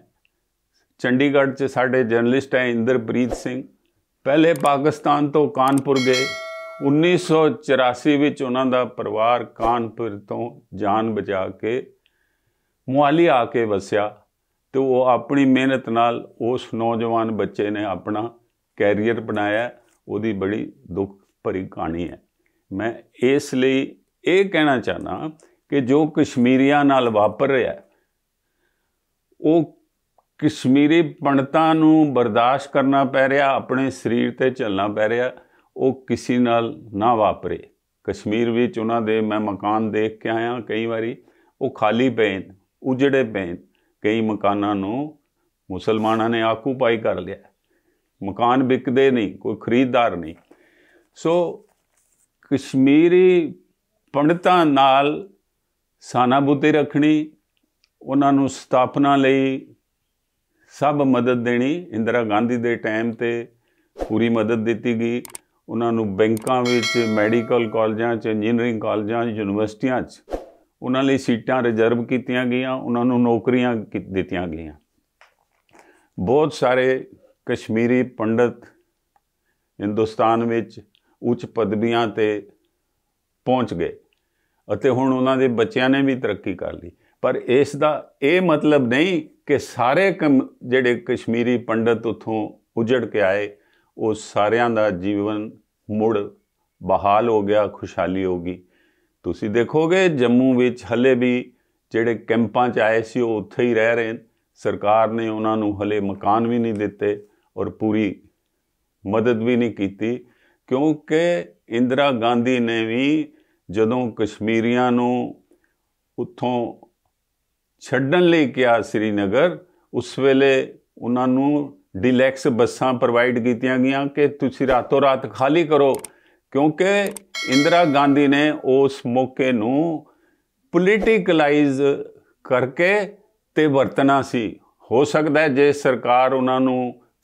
ਚੰਡੀਗੜ੍ਹ 'ਚ ਸਾਡੇ ਜਰਨਲਿਸਟ ਹੈ ਇੰਦਰਪ੍ਰੀਤ ਸਿੰਘ ਪਹਿਲੇ ਪਾਕਿਸਤਾਨ ਤੋਂ ਕਾਨਪੁਰ ਗਏ 1984 ਵਿੱਚ ਉਹਨਾਂ ਦਾ ਪਰਿਵਾਰ ਕਾਨਪੁਰ ਤੋਂ ਜਾਨ ਬਚਾ ਕੇ ਮੁਹਾਲੀ ਆ ਕੇ ਵਸਿਆ ਤੇ ਉਹ ਆਪਣੀ ਮਿਹਨਤ ਨਾਲ ਉਸ ਨੌਜਵਾਨ ਬੱਚੇ ਨੇ ਆਪਣਾ ਕੈਰੀਅਰ ਬਣਾਇਆ ਉਹਦੀ ਬੜੀ ਦੁੱਖ ਭਰੀ ਕਹਾਣੀ ਹੈ ਮੈਂ ਇਸ ਲਈ ਇਹ ਕਹਿਣਾ ਚਾਹਨਾ ਕਿ ਜੋ ਕਸ਼ਮੀਰੀਆਂ ਨਾਲ ਵਾਪਰ ਰਿਹਾ ਉਹ ਕਸ਼ਮੀਰੀ ਪੰਡਤਾਂ ਨੂੰ ਬਰਦਾਸ਼ਤ ਕਰਨਾ ਪੈ ਰਿਹਾ ਆਪਣੇ ਸਰੀਰ ਤੇ ਚੱਲਣਾ ਪੈ ਰਿਹਾ ਉਹ ਕਿਸੇ ਨਾਲ ਨਾ ਵਾਪਰੇ ਕਸ਼ਮੀਰ ਵਿੱਚ ਉਹਨਾਂ ਦੇ ਮੈਂ ਮਕਾਨ ਦੇਖ ਕੇ ਆਇਆ ਕਈ ਵਾਰੀ ਉਹ ਖਾਲੀ ਪਏ ਉਜੜੇ ਪਏ ਕਈ ਮਕਾਨਾਂ ਨੂੰ ਮੁਸਲਮਾਨਾਂ ਨੇ ਆਕੂਪਾਈ ਕਰ ਲਿਆ ਮਕਾਨ ਵਿਕਦੇ ਨਹੀਂ ਕੋਈ ਖਰੀਦਦਾਰ ਨਹੀਂ ਸੋ ਕਸ਼ਮੀਰੀ ਪੰਡਤਾਂ ਨਾਲ ਸਾਨਾਬੂਤੀ ਰੱਖਣੀ ਉਹਨਾਂ ਨੂੰ ਸਥਾਪਨਾ ਲਈ ਸਭ ਮਦਦ ਦੇਣੀ ਇੰਦਰਾ ਗਾਂਧੀ ਦੇ ਟਾਈਮ ਤੇ ਪੂਰੀ ਮਦਦ ਦਿੱਤੀ ਗਈ ਉਹਨਾਂ ਨੂੰ ਬੈਂਕਾਂ ਵਿੱਚ ਮੈਡੀਕਲ ਕਾਲਜਾਂ 'ਚ ਇੰਜੀਨੀਅਰਿੰਗ ਕਾਲਜਾਂ ਯੂਨੀਵਰਸਿਟੀਆਂ 'ਚ ਉਹਨਾਂ ਲਈ ਸੀਟਾਂ ਰਿਜ਼ਰਵ ਕੀਤੀਆਂ ਗਈਆਂ ਉਹਨਾਂ ਨੂੰ ਨੌਕਰੀਆਂ ਦਿੱਤੀਆਂ ਗਈਆਂ ਬਹੁਤ ਸਾਰੇ ਕਸ਼ਮੀਰੀ ਪੰਡਤ ਹਿੰਦੁਸਤਾਨ ਵਿੱਚ ਉੱਚ ਪਦਵੀਆਂ ਤੇ ਪਹੁੰਚ ਗਏ ਅਤੇ ਹੁਣ ਉਹਨਾਂ ਦੇ ਬੱਚਿਆਂ ਨੇ ਵੀ ਤਰੱਕੀ ਕਰ ਲਈ ਪਰ ਇਸ ਦਾ ਇਹ ਮਤਲਬ ਨਹੀਂ ਕਿ ਸਾਰੇ ਜਿਹੜੇ ਕਸ਼ਮੀਰੀ ਪੰਡਤ ਉਥੋਂ ਉਜੜ ਕੇ ਆਏ ਉਹ ਸਾਰਿਆਂ ਦਾ ਜੀਵਨ ਮੁੜ ਬਹਾਲ ਹੋ ਗਿਆ ਖੁਸ਼ਹਾਲੀ ਹੋ ਗਈ ਤੁਸੀਂ ਦੇਖੋਗੇ ਜੰਮੂ ਵਿੱਚ ਹਲੇ ਵੀ ਜਿਹੜੇ ਕੈਂਪਾਂ 'ਚ ਆਏ ਸੀ ਉਹ ਉੱਥੇ ਹੀ ਰਹਿ ਰਹੇ ਨੇ ਸਰਕਾਰ ਨੇ ਉਹਨਾਂ ਨੂੰ ਹਲੇ ਮਕਾਨ ਵੀ ਨਹੀਂ ਦਿੱਤੇ ਔਰ ਪੂਰੀ ਮਦਦ ਵੀ ਨਹੀਂ ਕੀਤੀ ਕਿਉਂਕਿ ਇੰਦਰਾ ਗਾਂਧੀ ਨੇ ਵੀ ਜਦੋਂ ਕਸ਼ਮੀਰੀਆਂ ਨੂੰ ਉੱਥੋਂ ਛੱਡਣ ਲਈ ਕਿਹਾ ਸ੍ਰੀਨਗਰ ਉਸ ਵੇਲੇ ਉਹਨਾਂ ਨੂੰ ਡਿਲੈਕਸ ਬੱਸਾਂ ਪ੍ਰੋਵਾਈਡ ਕੀਤੀਆਂ ਗਈਆਂ ਕਿ ਤੁਸੀਂ ਰਾਤੋਂ ਰਾਤ ਖਾਲੀ ਕਰੋ ਕਿਉਂਕਿ ਇੰਦਰਾ ਗਾਂਧੀ ਨੇ ਉਸ ਮੌਕੇ ਨੂੰ ਪੋਲੀਟੀਕਲਾਈਜ਼ ਕਰਕੇ ਤੇ ਵਰਤਣਾ ਸੀ ਹੋ ਸਕਦਾ ਹੈ ਜੇ ਸਰਕਾਰ ਉਹਨਾਂ ਨੂੰ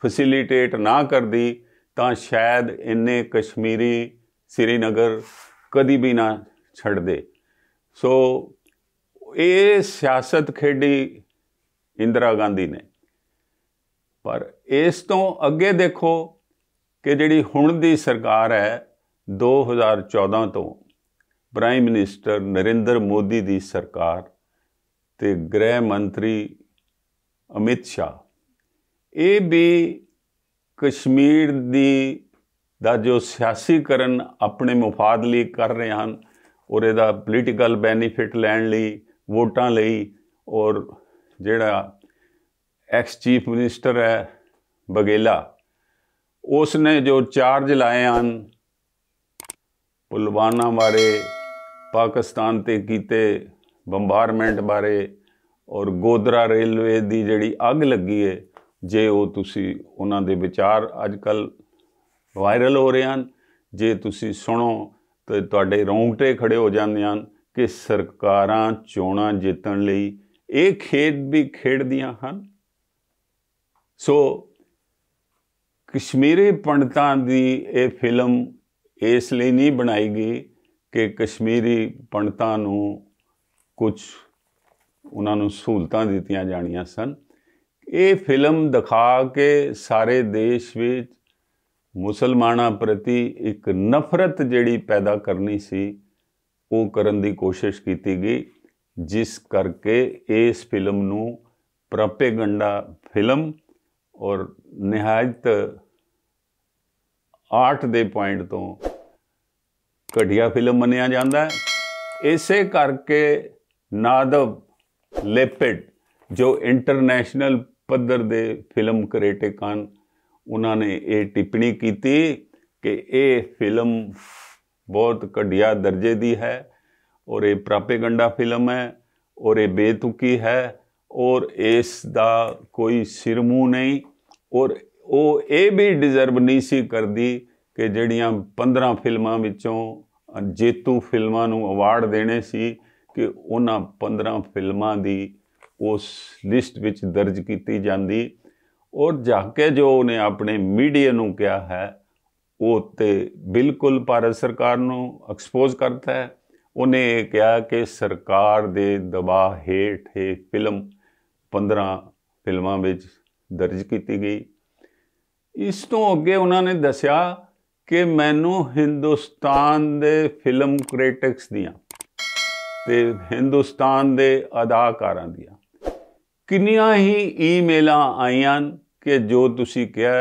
ਫੈਸਿਲਿਟੇਟ ਨਾ ਕਰਦੀ ਤਾਂ ਸ਼ਾਇਦ ਇੰਨੇ ਕਸ਼ਮੀਰੀ ਸ੍ਰੀਨਗਰ ਕਦੀ ਵੀ ਨਾ ਛੱਡਦੇ ਸੋ ਇਹ ਸਿਆਸਤ ਖੇਡੀ ਇੰਦਰਾ ਗਾਂਧੀ ਨੇ ਪਰ ਇਸ ਤੋਂ ਅੱਗੇ ਦੇਖੋ ਕਿ ਜਿਹੜੀ ਹੁਣ ਦੀ ਸਰਕਾਰ ਹੈ 2014 ਤੋਂ ਪ੍ਰਾਈਮ ਮਿਨਿਸਟਰ ਨਰਿੰਦਰ ਮੋਦੀ ਦੀ ਸਰਕਾਰ ਤੇ ਗ੍ਰਹਿ ਮੰਤਰੀ ਅਮਿਤ ਸ਼ਾ ਇਹ ਵੀ ਕਸ਼ਮੀਰ ਦੀ ਦਾ ਜੋ ਸਿਆਸੀਕਰਨ ਆਪਣੇ ਮਫਾਦ ਲਈ ਕਰ ਰਹੇ ਹਨ ਔਰ ਇਹਦਾ ਪੋਲੀਟੀਕਲ ਬੈਨੀਫਿਟ ਲੈਣ ਲਈ ਵੋਟਾਂ ਲਈ ਔਰ ਜਿਹੜਾ ਐਕਸ ਚੀਫ ਮਿਨਿਸਟਰ ਹੈ ਬਗੇਲਾ ਉਸ ਨੇ ਜੋ ਚਾਰਜ ਲਾਏ ਹਨ ਪੁਲਵਾਨਾ ਬਾਰੇ ਪਾਕਿਸਤਾਨ ਤੇ ਕੀਤੇ ਬੰਬਾਰਮੈਂਟ ਬਾਰੇ ਔਰ ਗੋਦਰਾ ਰੇਲਵੇ ਦੀ ਜਿਹੜੀ ਅੱਗ ਲੱਗੀ ਹੈ ਜੇ ਉਹ ਤੁਸੀਂ ਉਹਨਾਂ ਦੇ ਵਿਚਾਰ ਅੱਜ ਕੱਲ ਵਾਇਰਲ ਹੋ ਰਹੇ ਹਨ ਜੇ ਤੁਸੀਂ ਸੁਣੋ ਤੇ ਤੁਹਾਡੇ ਰੌਂਗਟੇ ਖੜੇ ਹੋ ਜਾਂਦੇ ਹਨ ਕਿ ਸਰਕਾਰਾਂ ਚੋਣਾਂ ਜਿੱਤਣ ਲਈ ਇਹ ਖੇਡ ਵੀ ਖੇਡਦੀਆਂ ਹਨ ਸੋ ਕਸ਼ਮੀਰੀ ਪੰਡਤਾਂ ਦੀ ਇਹ ਫਿਲਮ ਇਸ ਲਈ ਨਹੀਂ ਬਣਾਈ ਗਈ ਕਿ ਕਸ਼ਮੀਰੀ ਪੰਡਤਾਂ ਨੂੰ ਕੁਝ ਉਹਨਾਂ ਨੂੰ ਸਹੂਲਤਾਂ ਦਿੱਤੀਆਂ ਜਾਣੀਆਂ ਸਨ ਇਹ ਫਿਲਮ ਦਿਖਾ ਕੇ ਸਾਰੇ ਦੇਸ਼ ਵਿੱਚ ਮੁਸਲਮਾਨਾਂ ਪ੍ਰਤੀ ਇੱਕ ਨਫ਼ਰਤ ਜਿਹੜੀ ਪੈਦਾ ਕਰਨੀ ਸੀ ਉਹ ਕਰਨ ਦੀ ਕੋਸ਼ਿਸ਼ ਕੀਤੀ ਗਈ ਜਿਸ ਕਰਕੇ ਇਸ ਫਿਲਮ ਨੂੰ ਪ੍ਰੋਪੇਗੈਂਡਾ ਫਿਲਮ ਔਰ ਨਿਹਾਇਤ ਆਰਟ ਦੇ ਪੁਆਇੰਟ ਤੋਂ ਘਟੀਆ ਫਿਲਮ ਮੰਨਿਆ ਜਾਂਦਾ ਹੈ ਇਸੇ ਕਰਕੇ ਨਾਦਵ ਲੇਪਿਡ ਜੋ ਇੰਟਰਨੈਸ਼ਨਲ ਪੱਧਰ ਦੇ ਫਿਲਮ ਕ੍ਰਿਟਿਕ ਕ੍ਰਿਟਿਕਾਂ ਉਹਨਾਂ ਨੇ ਇਹ ਟਿੱਪਣੀ ਕੀਤੀ ਕਿ ਇਹ ਫਿਲਮ ਬਹੁਤ ਘਟੀਆ ਦਰਜੇ ਦੀ ਹੈ ਔਰ ਇਹ ਪ੍ਰਾਪੇਗੰਡਾ ਫਿਲਮ ਹੈ ਔਰ ਇਹ ਬੇਤੁਕੀ ਹੈ ਔਰ ਇਸ ਦਾ ਕੋਈ ਸਿਰਮੂ ਨਹੀਂ ਔਰ ਉਹ ਇਹ ਵੀ ਡਿਜ਼ਰਵ ਨਹੀਂ ਸੀ ਕਰਦੀ ਕਿ ਜਿਹੜੀਆਂ 15 ਫਿਲਮਾਂ ਵਿੱਚੋਂ ਜੇਤੂ ਫਿਲਮਾਂ ਨੂੰ ਅਵਾਰਡ ਦੇਣੇ ਸੀ ਕਿ ਉਹਨਾਂ 15 ਫਿਲਮਾਂ ਦੀ ਉਸ ਲਿਸਟ ਵਿੱਚ ਦਰਜ ਕੀਤੀ ਜਾਂਦੀ ਔਰ ਜਾਕੇ ਜੋ ਉਹਨੇ ਆਪਣੇ ਮੀਡੀਆ ਨੂੰ ਕਿਹਾ ਹੈ ਉਹ ਤੇ ਬਿਲਕੁਲ ਭਾਰਤ ਸਰਕਾਰ ਨੂੰ ਐਕਸਪੋਜ਼ ਕਰਦਾ ਹੈ ਉਹਨੇ ਇਹ ਕਿਹਾ ਕਿ ਸਰਕਾਰ ਦੇ ਦਬਾਅ ਹੇਠ ਇਹ ਫਿਲਮ 15 ਫਿਲਮਾਂ ਵਿੱਚ ਦਰਜ ਕੀਤੀ ਗਈ ਇਸ ਤੋਂ ਅੱਗੇ ਉਹਨਾਂ ਨੇ ਦੱਸਿਆ ਕਿ ਮੈਨੂੰ ਹਿੰਦੁਸਤਾਨ ਦੇ ਫਿਲਮ ਕ੍ਰਿਟਿਕਸ ਦੀਆਂ ਤੇ ਹਿੰਦੁਸਤਾਨ ਦੇ ਅਦਾਕਾਰਾਂ ਦੀਆਂ ਕਿੰਨੀਆਂ ਹੀ ਈਮੇਲਾਂ ਆਈਆਂ ਕਿ ਜੋ ਤੁਸੀਂ ਕਿਹਾ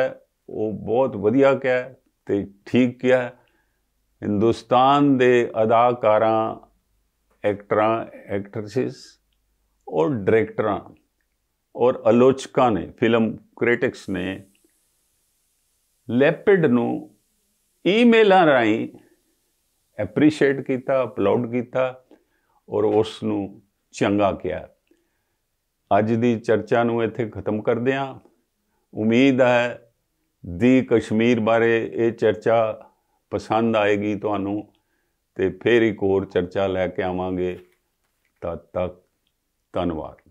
ਉਹ ਬਹੁਤ ਵਧੀਆ ਕਿਹਾ ਤੇ ਠੀਕ ਕਿਹਾ ਹਿੰਦੁਸਤਾਨ ਦੇ ਅਦਾਕਾਰਾਂ ਐਕਟਰਾਂ ਐਕਟ੍ਰੈਸਿਸ ਔਰ ਡਾਇਰੈਕਟਰਾਂ ਔਰ ਆਲੋਚਕਾਂ ਨੇ ਫਿਲਮ ਕ੍ਰਿਟਿਕਸ ਨੇ ਲੈਪਿਡ ਨੂੰ ਈਮੇਲਾਂ ਰਾਹੀਂ ਐਪਰੀਸ਼ੀਏਟ ਕੀਤਾ ਅਪਲੋਡ ਕੀਤਾ ਔਰ ਉਸ ਨੂੰ ਚੰਗਾ ਕਿਹਾ ਅੱਜ ਦੀ ਚਰਚਾ ਨੂੰ ਇੱਥੇ ਖਤਮ ਕਰਦੇ ਹਾਂ ਉਮੀਦ ਹੈ ਦੀ ਕਸ਼ਮੀਰ ਬਾਰੇ ਇਹ ਚਰਚਾ ਪਸੰਦ ਆਏਗੀ ਤੁਹਾਨੂੰ ਤੇ ਫੇਰ ਇੱਕ ਹੋਰ ਚਰਚਾ ਲੈ ਕੇ ਆਵਾਂਗੇ ਤਦ ਤੱਕ ਧੰਨਵਾਦ